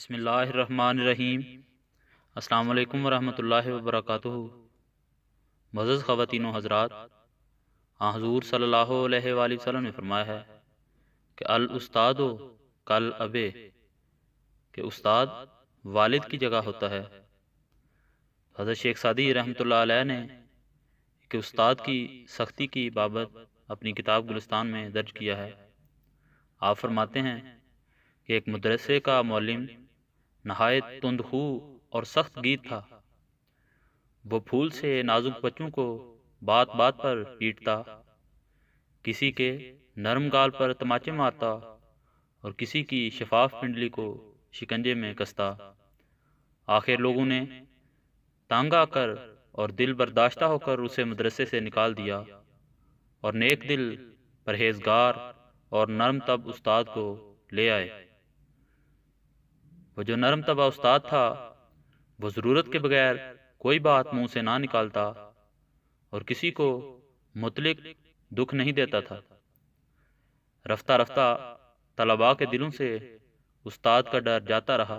बसमीम् अल्लाम वरहमल वबरक मज़ज़ ख़वान हज़रात हजूर सल्ला वसम ने फरमाया है कि अल उस्ताद कल अबे के उस्ताद वालिद की जगह होता है हज़रत शेख सादी रहमत ने के उस्ताद की सख्ती की बाबत अपनी किताब गुलस्तान में दर्ज किया है आप फरमाते हैं कि एक मदरसे का मौलम नहायत तुंदू और सख्त गीत था वो फूल से नाजुक बच्चों को बात बात पर पीटता किसी के नरम गाल पर तमाचे मारता और किसी की शफाफ पिंडली को शिकंजे में कसता आखिर लोगों ने तांगा कर और दिल बर्दाश्ता होकर उसे मदरसे से निकाल दिया और नेक दिल परहेजगार और नरम तब उस्ताद को ले आए वो जो नरम तबा उस्ताद था वो ज़रूरत के बगैर कोई बात मुंह से ना निकालता और किसी को मुतलक दुख नहीं देता था रफ्ता रफ्ता तलबा के दिलों से उस्ताद का डर जाता रहा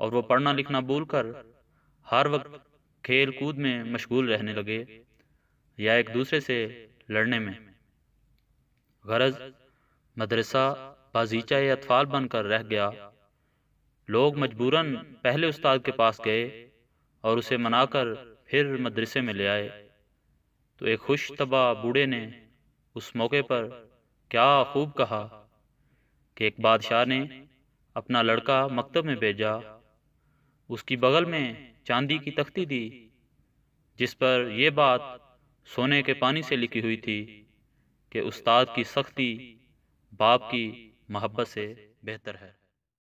और वो पढ़ना लिखना भूल कर हर वक्त खेल कूद में मशगूल रहने लगे या एक दूसरे से लड़ने में गरज मदरसा बाजीचा या अतफाल बनकर रह गया लोग मजबूरन पहले उस्ताद के पास गए और उसे मनाकर फिर मदरसे में ले आए तो एक खुश तबा बूढ़े ने उस मौके पर क्या खूब कहा कि एक बादशाह ने अपना लड़का मकतब में भेजा उसकी बगल में चांदी की तख्ती दी जिस पर यह बात सोने के पानी से लिखी हुई थी कि उस्ताद की सख्ती बाप की मोहब्बत से बेहतर है